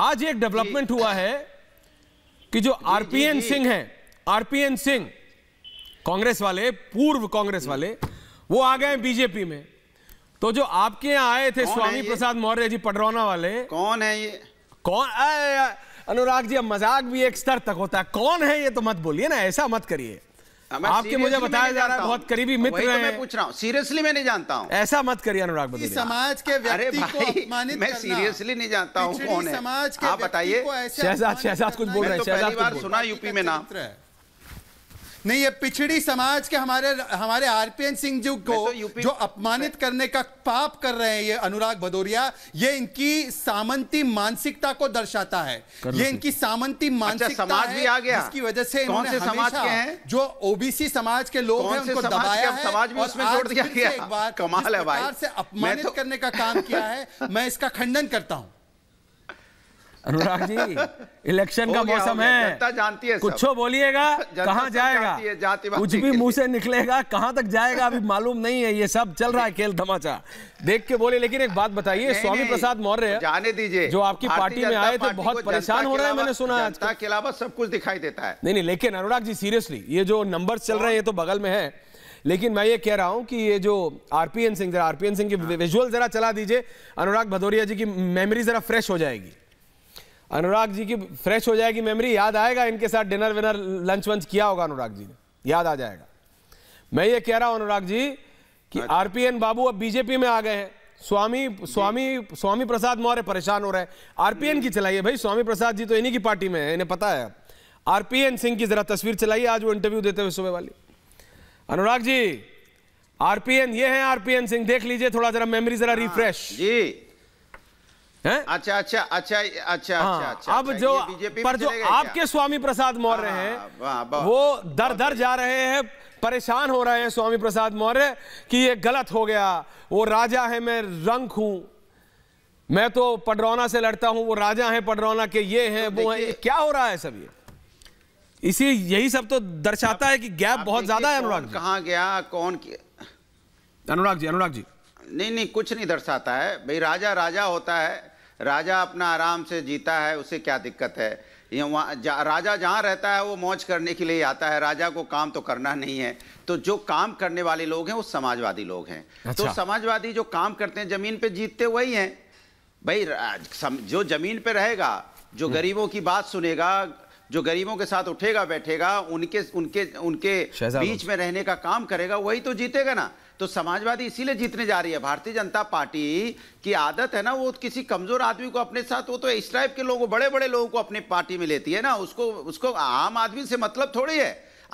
आज एक डेवलपमेंट हुआ है कि जो आरपीएन सिंह हैं आरपीएन सिंह कांग्रेस वाले पूर्व कांग्रेस वाले वो आ गए बीजेपी में तो जो आपके यहां आए थे स्वामी प्रसाद मौर्य जी पडरौना वाले कौन है ये कौन अनुराग जी अब मजाक भी एक स्तर तक होता है कौन है ये तो मत बोलिए ना ऐसा मत करिए आपके मुझे बताया जा रहा है बहुत करीबी मित्र तो हैं मैं पूछ रहा हूँ सीरियसली मैं नहीं जानता हूँ ऐसा मत करिए अनुराग बदल समाज के व्यक्ति को अपमानित मैं सीरियसली नहीं जानता हूँ कौन है समाज आप बताइए शहजाद शहजाद कुछ बोल रहे हैं तो सुना यूपी में नाम नहीं ये पिछड़ी समाज के हमारे हमारे आरपीएन सिंह जी को तो जो अपमानित करने का पाप कर रहे हैं ये अनुराग भदौरिया ये इनकी सामंती मानसिकता को दर्शाता है ये इनकी सामंती अच्छा, मानसिकता अच्छा, समाज भी आ गया इसकी वजह से समाज के हैं जो ओबीसी समाज के लोग हैं उनको दबाया है समाज भी उसमें जोड़ दिया गया कमाल है भाई से अपमानित तो करने का काम किया है मैं इसका खंडन करता हूं अनुराग जी इलेक्शन का मौसम है जानती है कुछ बोलिएगा कहाँ जाएगा कुछ भी मुंह से निकलेगा कहाँ तक जाएगा अभी मालूम नहीं है ये सब चल रहा है खेल धमाचा देख के बोले लेकिन एक बात बताइए स्वामी प्रसाद मौर्य जाने दीजिए जो आपकी पार्टी में आए थे बहुत परेशान हो रहे हैं मैंने सुना के अलावा सब कुछ दिखाई देता है नहीं नहीं लेकिन अनुराग जी सीरियसली ये जो नंबर चल रहे हैं ये तो बगल में है लेकिन मैं ये कह रहा हूं कि ये जो आरपीएन सिंह जरा आरपीएन सिंह की विजुअल हाँ। जरा चला दीजिए अनुराग भदौरिया जी की मेमोरी जरा फ्रेश हो जाएगी अनुराग जी की फ्रेश हो जाएगी मेमोरी याद आएगा इनके साथ डिनर विनर लंच वंच किया होगा अनुराग जी ने याद आ जाएगा मैं ये कह रहा हूं अनुराग जी कि आरपीएन अच्छा। बाबू अब बीजेपी में आ गए हैं स्वामी स्वामी स्वामी प्रसाद मौर्य परेशान हो रहे हैं आरपीएन की चलाइए भाई स्वामी प्रसाद जी तो इन्हीं की पार्टी में है इन्हें पता है आरपीएन सिंह की जरा तस्वीर चलाइए आज वो इंटरव्यू देते हुए सुबह वाली अनुराग जी आरपीएन ये है आरपीएन सिंह देख लीजिए थोड़ा जरा मेमोरी जरा रिफ्रेश हाँ, जी है अच्छा अच्छा अच्छा अच्छा हाँ, अच्छा, अच्छा अब अच्छा, जो पर जो आपके स्वामी प्रसाद मौर्य हाँ, हैं हाँ, हाँ, वो दर दर जा रहे हैं परेशान हो रहे हैं स्वामी प्रसाद मौर्य कि ये गलत हो गया वो राजा है मैं रंग हूं मैं तो पडरौना से लड़ता हूं वो राजा है पडरौना के ये हैं तो वो है क्या हो रहा है सब ये इसी यही सब तो दर्शाता है कि गैप बहुत ज्यादा है अनुराग कहाँ गया कौन किया अनुराग जी अनुराग जी नहीं नहीं कुछ नहीं दर्शाता है भाई राजा राजा होता है राजा अपना आराम से जीता है उसे क्या दिक्कत है ये वहाँ जा, राजा जहाँ रहता है वो मौज करने के लिए आता है राजा को काम तो करना नहीं है तो जो काम करने वाले लोग हैं वो समाजवादी लोग हैं तो अच्छा। तो समाजवादी जो काम करते हैं जमीन पे जीतते वही हैं भाई जो जमीन पे रहेगा जो हम्म। गरीबों की बात सुनेगा जो गरीबों के साथ उठेगा बैठेगा उनके उनके उनके बीच में रहने का काम करेगा वही तो जीतेगा ना तो समाजवादी इसीलिए जीतने जा रही है भारतीय जनता पार्टी की आदत है ना वो किसी कमजोर आदमी को अपने साथ वो तो इस टाइप के लोगों बड़े बड़े लोगों को अपने पार्टी में लेती है ना उसको उसको आम आदमी से मतलब थोड़ी है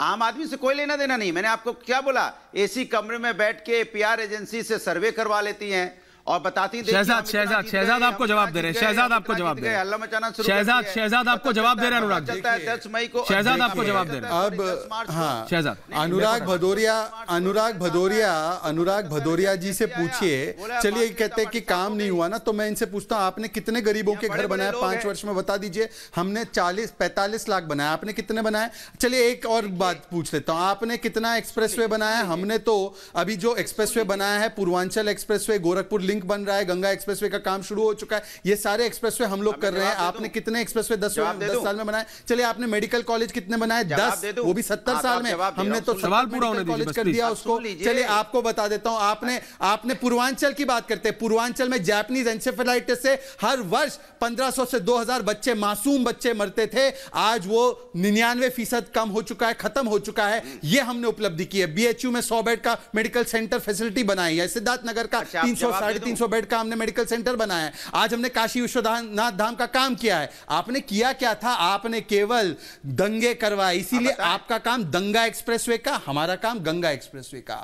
आम आदमी से कोई लेना देना नहीं मैंने आपको क्या बोला एसी कमरे में बैठ के पीआर एजेंसी से सर्वे करवा लेती हैं और बताती शहजाद शहजाद शहजाद आपको जवाब दे रहे हैं शहजाद आपको जवाब दे रहे शहजाद शहजाद आपको जवाब दे रहे हैं हाँ, अनुराग जी दस मई को शहजाद आपको जवाब दे रहे हैं अब हाँ शहजाद अनुराग भदौरिया अनुराग भदौरिया अनुराग भदौरिया जी से पूछिए चलिए कहते हैं कि काम नहीं हुआ ना तो मैं इनसे पूछता हूँ आपने कितने गरीबों के घर बनाए पांच वर्ष में बता दीजिए हमने चालीस पैंतालीस लाख बनाया आपने कितने बनाए चलिए एक और बात पूछ लेता हूँ आपने कितना एक्सप्रेस बनाया हमने तो अभी जो एक्सप्रेस बनाया है Purvanchal express Gorakhpur link link बन रहा है गंगा एक्सप्रेसवे का काम शुरू हो चुका है ये सारे एक्सप्रेसवे हम लोग कर रहे हैं आपने कितने एक्सप्रेसवे दस दस साल में बनाए चलिए आपने मेडिकल कॉलेज कितने बनाए दस वो भी सत्तर हाँ, तो साल में हमने तो सवाल पूरा होने कॉलेज कर दिया उसको चलिए आपको बता देता हूँ आपने आपने पूर्वांचल की बात करते हैं पूर्वांचल में जैपनीज एंसेफेलाइटिस से हर वर्ष 1500 से 2000 बच्चे मासूम बच्चे मरते थे आज वो निन्यानवे फीसद कम हो चुका है खत्म हो चुका है ये हमने उपलब्धि की है बीएचयू में सौ बेड का मेडिकल सेंटर फैसिलिटी बनाई है सिद्धार्थनगर का अच्छा, तीन सौ साढ़े तीन सौ बेड का हमने मेडिकल सेंटर बनाया है आज हमने काशी विश्वनाथ धाम का काम किया है आपने किया क्या था आपने केवल दंगे करवाए इसीलिए हाँ, आपका काम दंगा एक्सप्रेस का हमारा काम गंगा एक्सप्रेस का